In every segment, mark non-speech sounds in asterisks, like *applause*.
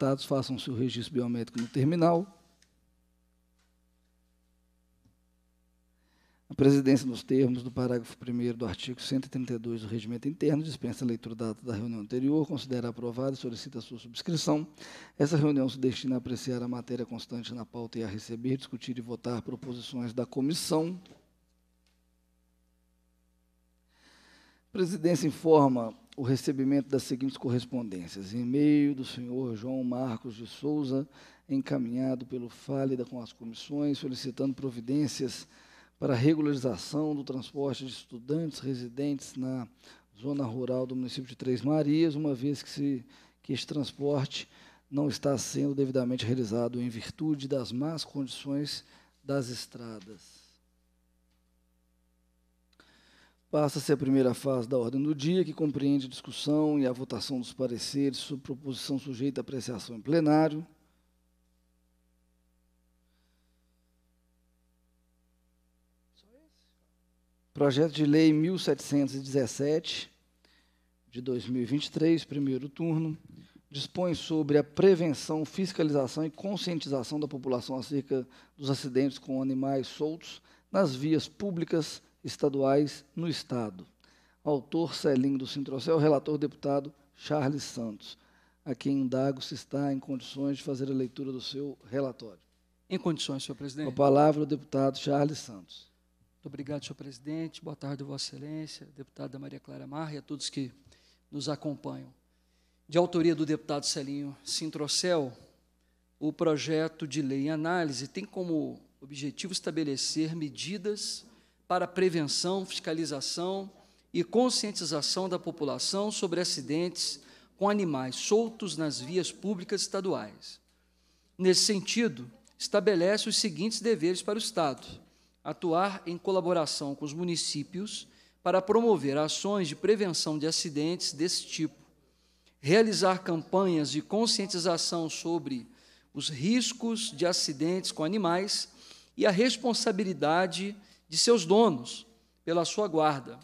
habilitados façam seu registro biométrico no terminal. A presidência, nos termos do parágrafo 1 do artigo 132 do Regimento Interno, dispensa a leitura da data da reunião anterior, considera aprovada e solicita a sua subscrição. Essa reunião se destina a apreciar a matéria constante na pauta e a receber, discutir e votar proposições da comissão. A presidência informa o recebimento das seguintes correspondências: e-mail do senhor João Marcos de Souza, encaminhado pelo Fálida com as comissões, solicitando providências para regularização do transporte de estudantes residentes na zona rural do município de Três Marias, uma vez que, se, que este transporte não está sendo devidamente realizado em virtude das más condições das estradas. Passa-se a primeira fase da ordem do dia, que compreende a discussão e a votação dos pareceres sobre proposição sujeita à apreciação em plenário. Projeto de Lei 1717, de 2023, primeiro turno, dispõe sobre a prevenção, fiscalização e conscientização da população acerca dos acidentes com animais soltos nas vias públicas estaduais no Estado. Autor Celim do Sintrocel, relator deputado Charles Santos. A quem indago se está em condições de fazer a leitura do seu relatório. Em condições, senhor presidente. Com a palavra o deputado Charles Santos. Muito obrigado, senhor presidente. Boa tarde, Vossa Excelência, deputada Maria Clara Marra e a todos que nos acompanham. De autoria do deputado Celinho Sintrocel, o projeto de lei em análise tem como objetivo estabelecer medidas para prevenção, fiscalização e conscientização da população sobre acidentes com animais soltos nas vias públicas estaduais. Nesse sentido, estabelece os seguintes deveres para o Estado: atuar em colaboração com os municípios para promover ações de prevenção de acidentes desse tipo, realizar campanhas de conscientização sobre os riscos de acidentes com animais e a responsabilidade de seus donos pela sua guarda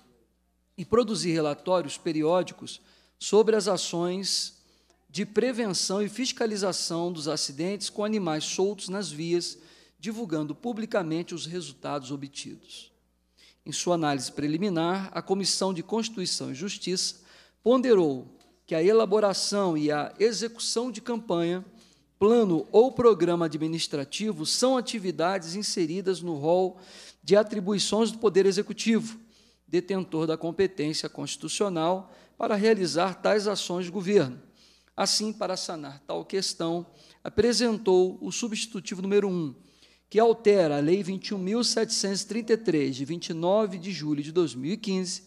e produzir relatórios periódicos sobre as ações de prevenção e fiscalização dos acidentes com animais soltos nas vias, divulgando publicamente os resultados obtidos. Em sua análise preliminar, a Comissão de Constituição e Justiça ponderou que a elaboração e a execução de campanha, plano ou programa administrativo são atividades inseridas no rol de atribuições do Poder Executivo, detentor da competência constitucional para realizar tais ações de governo. Assim, para sanar tal questão, apresentou o substitutivo número 1, que altera a Lei 21.733, de 29 de julho de 2015,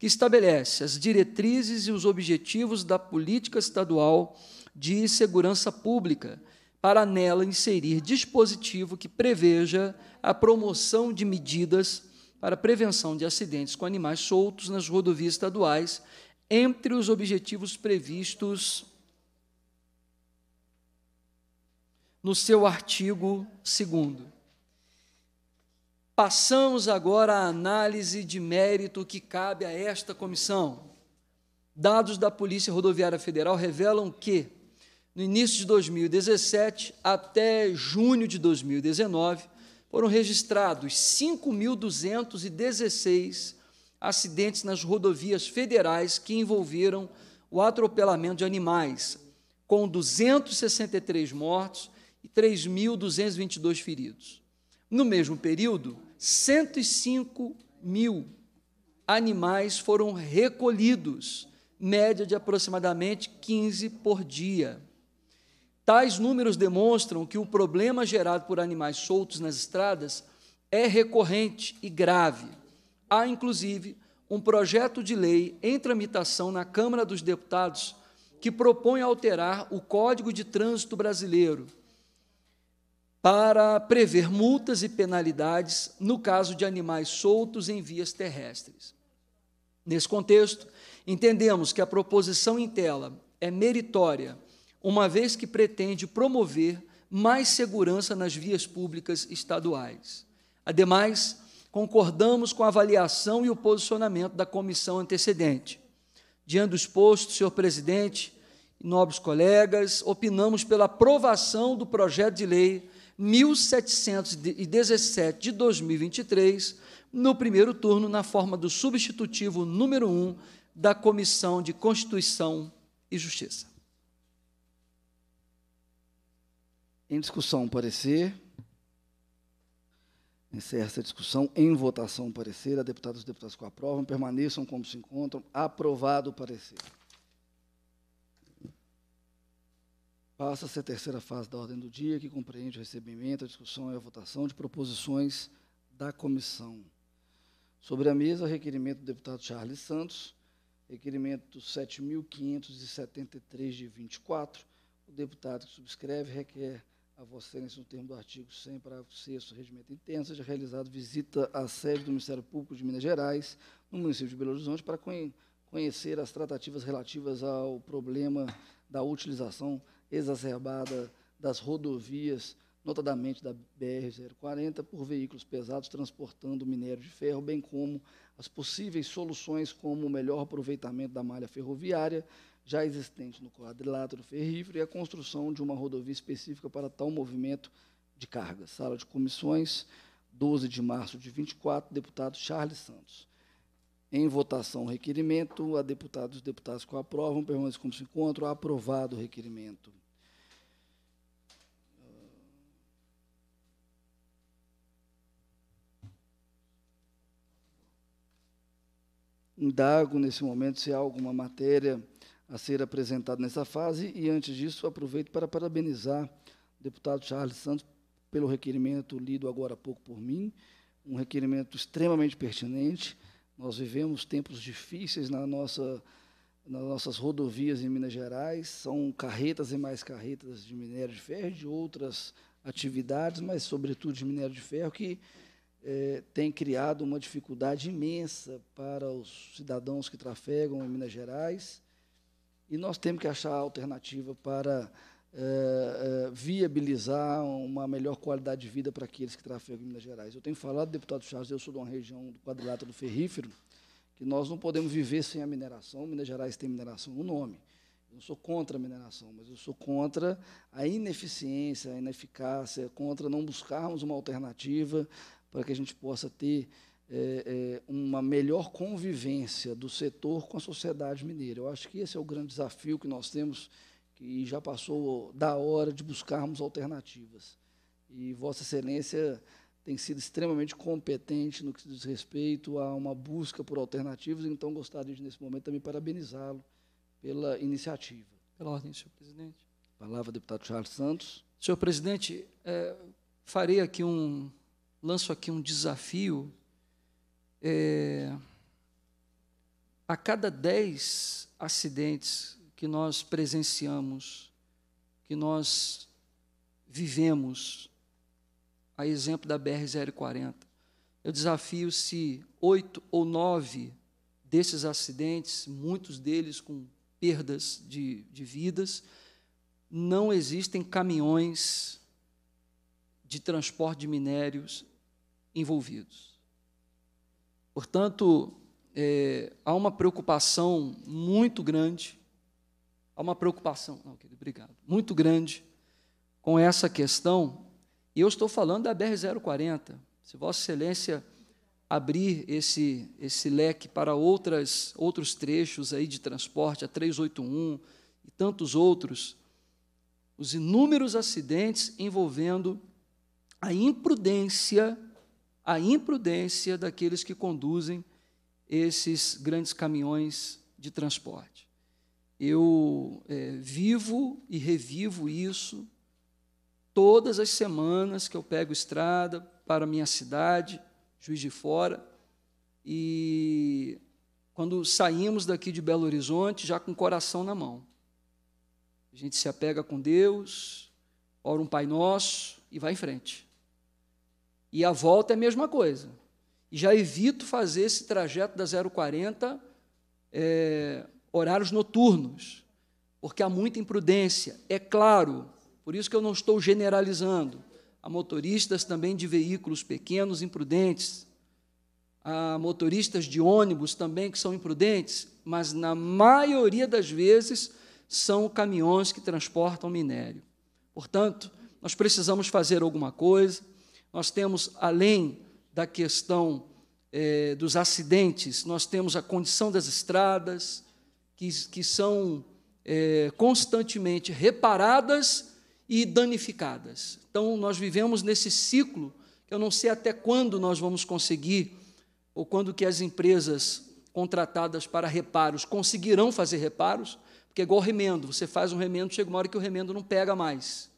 que estabelece as diretrizes e os objetivos da política estadual de segurança pública para nela inserir dispositivo que preveja a promoção de medidas para prevenção de acidentes com animais soltos nas rodovias estaduais, entre os objetivos previstos no seu artigo 2. Passamos agora à análise de mérito que cabe a esta comissão. Dados da Polícia Rodoviária Federal revelam que no início de 2017 até junho de 2019, foram registrados 5.216 acidentes nas rodovias federais que envolveram o atropelamento de animais, com 263 mortos e 3.222 feridos. No mesmo período, 105 mil animais foram recolhidos, média de aproximadamente 15 por dia. Tais números demonstram que o problema gerado por animais soltos nas estradas é recorrente e grave. Há, inclusive, um projeto de lei em tramitação na Câmara dos Deputados que propõe alterar o Código de Trânsito Brasileiro para prever multas e penalidades no caso de animais soltos em vias terrestres. Nesse contexto, entendemos que a proposição em tela é meritória uma vez que pretende promover mais segurança nas vias públicas estaduais. Ademais, concordamos com a avaliação e o posicionamento da comissão antecedente. Diante do exposto, senhor presidente, nobres colegas, opinamos pela aprovação do projeto de lei 1717 de 2023, no primeiro turno, na forma do substitutivo número 1 da Comissão de Constituição e Justiça. Em discussão, parecer. Encerra essa discussão. Em votação, parecer. A deputada e os deputados que aprovam permaneçam como se encontram. Aprovado o parecer. Passa-se a terceira fase da ordem do dia, que compreende o recebimento, a discussão e a votação de proposições da comissão. Sobre a mesa, requerimento do deputado Charles Santos, requerimento 7.573 de 24. O deputado que subscreve requer a Vossa Excelência, no termo do artigo 100, parágrafo 6 regimento intenso, já realizado visita à sede do Ministério Público de Minas Gerais, no município de Belo Horizonte, para conhe conhecer as tratativas relativas ao problema da utilização exacerbada das rodovias, notadamente da BR-040, por veículos pesados transportando minério de ferro, bem como as possíveis soluções como o melhor aproveitamento da malha ferroviária, já existente no quadrilátero ferrífero e a construção de uma rodovia específica para tal movimento de carga. Sala de comissões, 12 de março de 24, deputado Charles Santos. Em votação o requerimento, a deputados e deputados que o aprovam, permanece como se encontram, aprovado o requerimento. Indago nesse momento se há alguma matéria a ser apresentado nessa fase. E antes disso, aproveito para parabenizar o deputado Charles Santos pelo requerimento lido agora há pouco por mim, um requerimento extremamente pertinente. Nós vivemos tempos difíceis na nossa, nas nossas rodovias em Minas Gerais, são carretas e mais carretas de minério de ferro, de outras atividades, mas sobretudo de minério de ferro, que é, tem criado uma dificuldade imensa para os cidadãos que trafegam em Minas Gerais e nós temos que achar alternativa para é, é, viabilizar uma melhor qualidade de vida para aqueles que trafegam em Minas Gerais. Eu tenho falado, deputado Charles, eu sou de uma região do quadrilátero ferrífero, que nós não podemos viver sem a mineração. Minas Gerais tem mineração no nome. Eu não sou contra a mineração, mas eu sou contra a ineficiência, a ineficácia, contra não buscarmos uma alternativa para que a gente possa ter é, é, uma melhor convivência do setor com a sociedade mineira. Eu acho que esse é o grande desafio que nós temos, que já passou da hora de buscarmos alternativas. E Vossa Excelência tem sido extremamente competente no que diz respeito a uma busca por alternativas, então gostaria de, nesse momento, também parabenizá-lo pela iniciativa. Pela ordem, senhor presidente. Palavra, deputado Charles Santos. Senhor presidente, é, farei aqui um, lanço aqui um desafio é, a cada dez acidentes que nós presenciamos, que nós vivemos, a exemplo da BR-040, eu desafio se oito ou nove desses acidentes, muitos deles com perdas de, de vidas, não existem caminhões de transporte de minérios envolvidos. Portanto, é, há uma preocupação muito grande, há uma preocupação, não, querido, obrigado, muito grande com essa questão, e eu estou falando da BR-040. Se Vossa Excelência abrir esse, esse leque para outras, outros trechos aí de transporte, a 381 e tantos outros, os inúmeros acidentes envolvendo a imprudência a imprudência daqueles que conduzem esses grandes caminhões de transporte. Eu é, vivo e revivo isso todas as semanas que eu pego estrada para minha cidade, Juiz de Fora, e quando saímos daqui de Belo Horizonte, já com o coração na mão. A gente se apega com Deus, ora um Pai Nosso e vai em frente. E a volta é a mesma coisa. E já evito fazer esse trajeto da 040 é, horários noturnos, porque há muita imprudência. É claro, por isso que eu não estou generalizando. Há motoristas também de veículos pequenos imprudentes, há motoristas de ônibus também que são imprudentes, mas na maioria das vezes são caminhões que transportam minério. Portanto, nós precisamos fazer alguma coisa nós temos, além da questão eh, dos acidentes, nós temos a condição das estradas, que, que são eh, constantemente reparadas e danificadas. Então, nós vivemos nesse ciclo, que eu não sei até quando nós vamos conseguir, ou quando que as empresas contratadas para reparos conseguirão fazer reparos, porque é igual remendo, você faz um remendo, chega uma hora que o remendo não pega mais.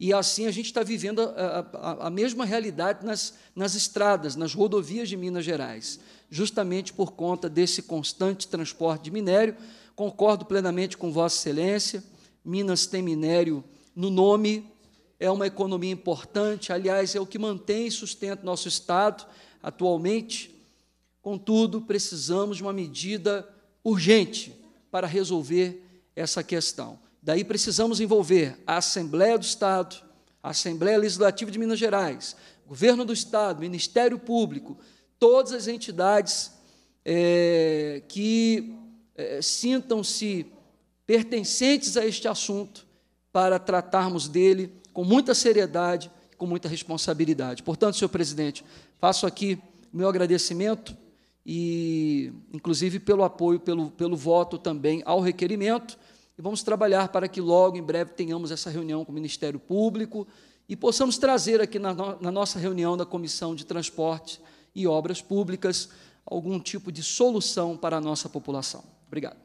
E assim a gente está vivendo a, a, a, mesma realidade nas, nas estradas, nas rodovias de Minas Gerais, justamente por conta desse constante transporte de minério. Concordo plenamente com Vossa Excelência, Minas tem minério no nome, é uma economia importante, aliás, é o que mantém e sustenta nosso Estado atualmente. Contudo, precisamos de uma medida urgente para resolver essa questão. Daí precisamos envolver a Assembleia do Estado, a Assembleia Legislativa de Minas Gerais, Governo do Estado, Ministério Público, todas as entidades é, que é, sintam-se pertencentes a este assunto para tratarmos dele com muita seriedade e com muita responsabilidade. Portanto, senhor presidente, faço aqui meu agradecimento e, inclusive, pelo apoio, pelo, pelo voto também ao requerimento e vamos trabalhar para que logo, em breve, tenhamos essa reunião com o Ministério Público e possamos trazer aqui na, no, na nossa reunião da Comissão de Transporte e Obras Públicas algum tipo de solução para a nossa população. Obrigado.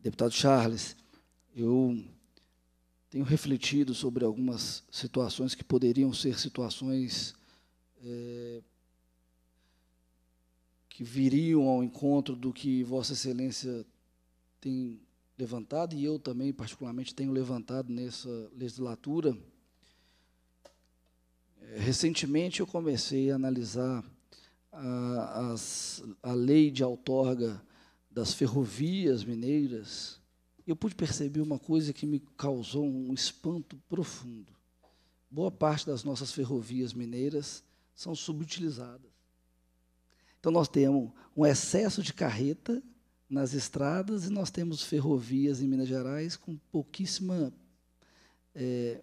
Deputado Charles, eu tenho refletido sobre algumas situações que poderiam ser situações é, que viriam ao encontro do que Vossa Excelência tem levantado, e eu também, particularmente, tenho levantado nessa legislatura. É, recentemente, eu comecei a analisar a, a lei de outorga das ferrovias mineiras, e eu pude perceber uma coisa que me causou um espanto profundo. Boa parte das nossas ferrovias mineiras são subutilizadas. Então, nós temos um excesso de carreta nas estradas e nós temos ferrovias em Minas Gerais com pouquíssima é,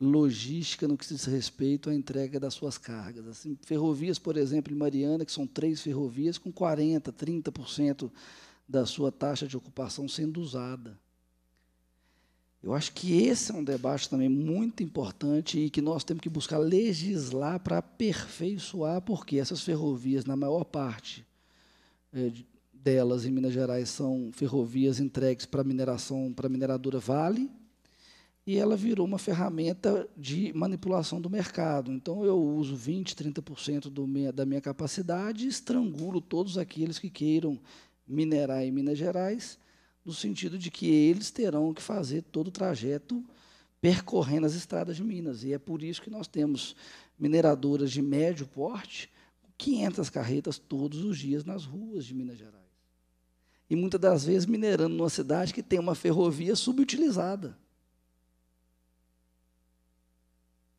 logística no que diz respeito à entrega das suas cargas. Assim, ferrovias, por exemplo, em Mariana, que são três ferrovias, com 40%, 30% da sua taxa de ocupação sendo usada. Eu acho que esse é um debate também muito importante e que nós temos que buscar legislar para aperfeiçoar, porque essas ferrovias, na maior parte é, delas em Minas Gerais, são ferrovias entregues para mineração, para mineradora Vale, e ela virou uma ferramenta de manipulação do mercado. Então, eu uso 20%, 30% minha, da minha capacidade e estrangulo todos aqueles que queiram minerar em Minas Gerais no sentido de que eles terão que fazer todo o trajeto percorrendo as estradas de Minas. E é por isso que nós temos mineradoras de médio porte, 500 carretas todos os dias nas ruas de Minas Gerais. E muitas das vezes minerando numa cidade que tem uma ferrovia subutilizada.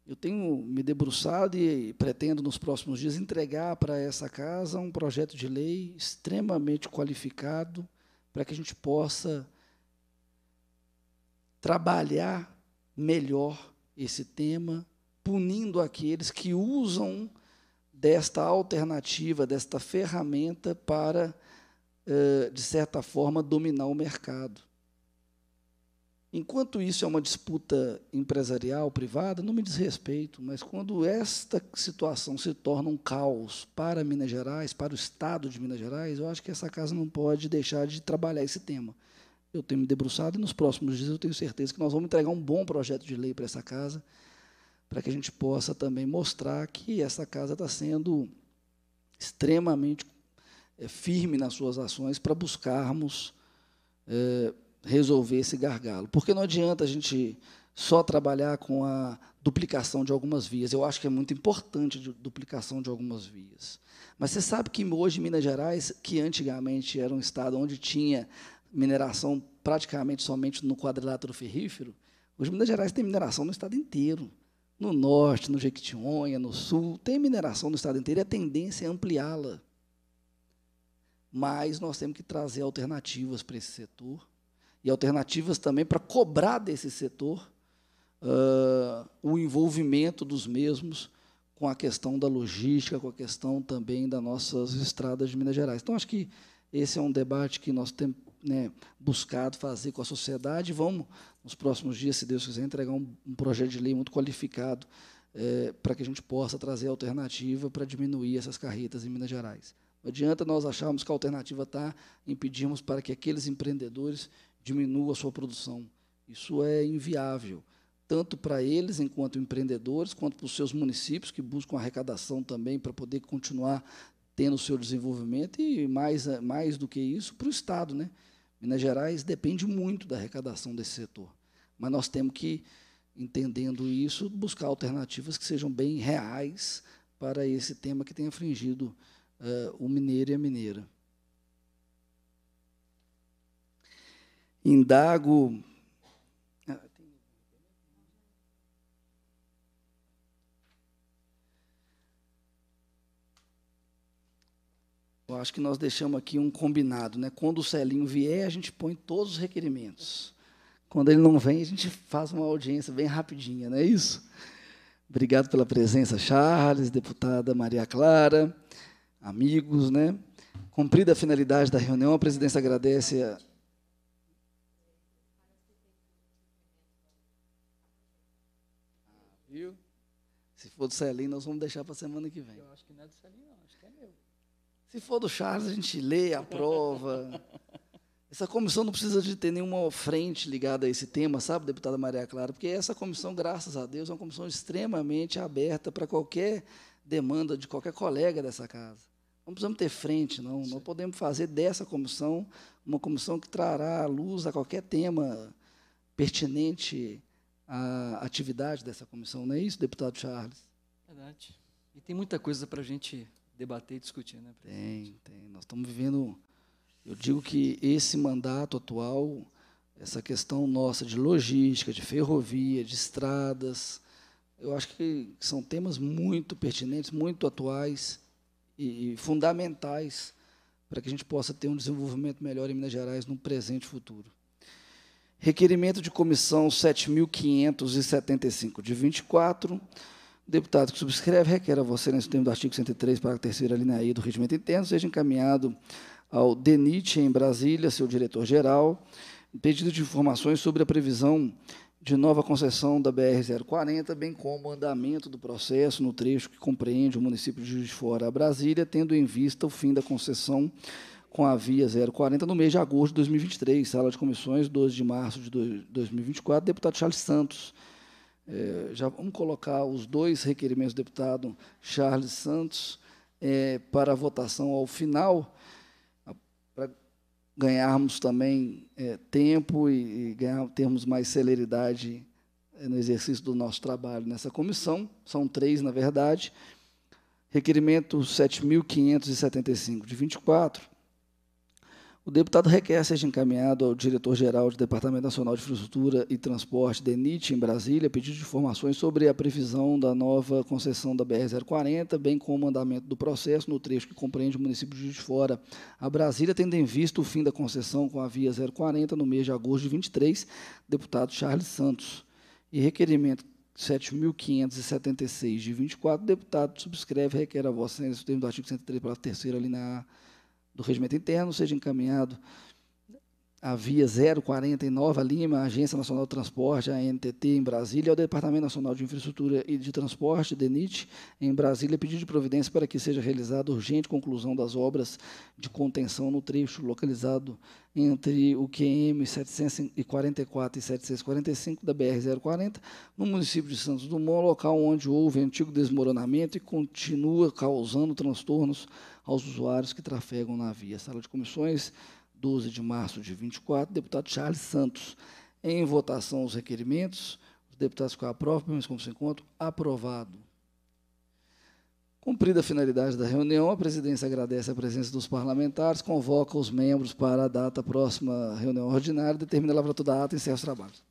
Eu tenho me debruçado e pretendo, nos próximos dias, entregar para essa casa um projeto de lei extremamente qualificado, para que a gente possa trabalhar melhor esse tema, punindo aqueles que usam desta alternativa, desta ferramenta para, eh, de certa forma, dominar o mercado. Enquanto isso é uma disputa empresarial, privada, não me desrespeito, mas quando esta situação se torna um caos para Minas Gerais, para o Estado de Minas Gerais, eu acho que essa casa não pode deixar de trabalhar esse tema. Eu tenho me debruçado e nos próximos dias eu tenho certeza que nós vamos entregar um bom projeto de lei para essa casa, para que a gente possa também mostrar que essa casa está sendo extremamente é, firme nas suas ações para buscarmos. É, resolver esse gargalo. Porque não adianta a gente só trabalhar com a duplicação de algumas vias. Eu acho que é muito importante a duplicação de algumas vias. Mas você sabe que hoje Minas Gerais, que antigamente era um estado onde tinha mineração praticamente somente no quadrilátero ferrífero, hoje Minas Gerais tem mineração no estado inteiro. No norte, no Jequitinhonha, no sul, tem mineração no estado inteiro e a tendência é ampliá-la. Mas nós temos que trazer alternativas para esse setor e alternativas também para cobrar desse setor uh, o envolvimento dos mesmos com a questão da logística, com a questão também das nossas estradas de Minas Gerais. Então, acho que esse é um debate que nós temos né, buscado fazer com a sociedade. Vamos, nos próximos dias, se Deus quiser, entregar um, um projeto de lei muito qualificado é, para que a gente possa trazer alternativa para diminuir essas carretas em Minas Gerais. Não adianta nós acharmos que a alternativa está impedirmos para que aqueles empreendedores diminua a sua produção. Isso é inviável, tanto para eles, enquanto empreendedores, quanto para os seus municípios, que buscam arrecadação também para poder continuar tendo o seu desenvolvimento, e mais, mais do que isso, para o Estado. Né? Minas Gerais depende muito da arrecadação desse setor. Mas nós temos que, entendendo isso, buscar alternativas que sejam bem reais para esse tema que tem afligido uh, o mineiro e a mineira. indago. Eu acho que nós deixamos aqui um combinado, né? Quando o Celinho vier, a gente põe todos os requerimentos. Quando ele não vem, a gente faz uma audiência bem rapidinha, não é isso? Obrigado pela presença, Charles, deputada Maria Clara, amigos, né? Cumprida a finalidade da reunião, a presidência agradece Se for do Celim, nós vamos deixar para a semana que vem. Eu acho que não é do Celim, não. Acho que é meu. Se for do Charles, a gente lê, aprova. *laughs* Essa comissão não precisa de ter nenhuma frente ligada a esse tema, sabe, deputada Maria Clara? Porque essa comissão, graças a Deus, é uma comissão extremamente aberta para qualquer demanda de qualquer colega dessa casa. Não precisamos ter frente, não. Sim. Nós podemos fazer dessa comissão uma comissão que trará luz a qualquer tema pertinente a atividade dessa comissão, não é isso, deputado Charles? Verdade. E tem muita coisa para a gente debater e discutir, né? Presidente? Tem, tem. Nós estamos vivendo, eu digo que esse mandato atual, essa questão nossa de logística, de ferrovia, de estradas, eu acho que são temas muito pertinentes, muito atuais e, e fundamentais para que a gente possa ter um desenvolvimento melhor em Minas Gerais no presente e futuro. Requerimento de comissão 7.575, de 24. Deputado que subscreve, requer a você, nesse termo do artigo 103, parágrafo 3 linha I do regimento interno, seja encaminhado ao DENIT, em Brasília, seu diretor-geral, pedido de informações sobre a previsão de nova concessão da BR-040, bem como o andamento do processo no trecho que compreende o município de Juiz de Fora a Brasília, tendo em vista o fim da concessão com a Via 040 no mês de agosto de 2023. Sala de comissões, 12 de março de 2024, deputado Charles Santos. É, já vamos colocar os dois requerimentos do deputado Charles Santos é, para votação ao final, para ganharmos também é, tempo e, e ganhar, termos mais celeridade é, no exercício do nosso trabalho nessa comissão. São três, na verdade. Requerimento 7.575 de 24, o deputado requer seja encaminhado ao diretor-geral do Departamento Nacional de Infraestrutura e Transporte, DENIT, em Brasília, pedido de informações sobre a previsão da nova concessão da BR-040, bem como o andamento do processo no trecho que compreende o município de Juiz de Fora. A Brasília, tendo em vista o fim da concessão com a via 040 no mês de agosto de 23, deputado Charles Santos. E requerimento 7.576 de 24, deputado subscreve e requer a vossa, nos termos do artigo 103, parágrafo 3, alinear do regimento interno seja encaminhado a Via 040 em Nova Lima, a Agência Nacional de Transporte, a NTT, em Brasília, ao Departamento Nacional de Infraestrutura e de Transporte, DENIT, em Brasília, pedido de providência para que seja realizada urgente conclusão das obras de contenção no trecho localizado entre o QM 744 e 745 da BR-040, no município de Santos Dumont, local onde houve antigo desmoronamento e continua causando transtornos aos usuários que trafegam na via. Sala de comissões 12 de março de 24, deputado Charles Santos. Em votação os requerimentos, os deputados que aprovam, pelo mas como se encontra, aprovado. Cumprida a finalidade da reunião, a presidência agradece a presença dos parlamentares, convoca os membros para a data próxima reunião ordinária, determina a lavratura da ata e encerra os trabalhos.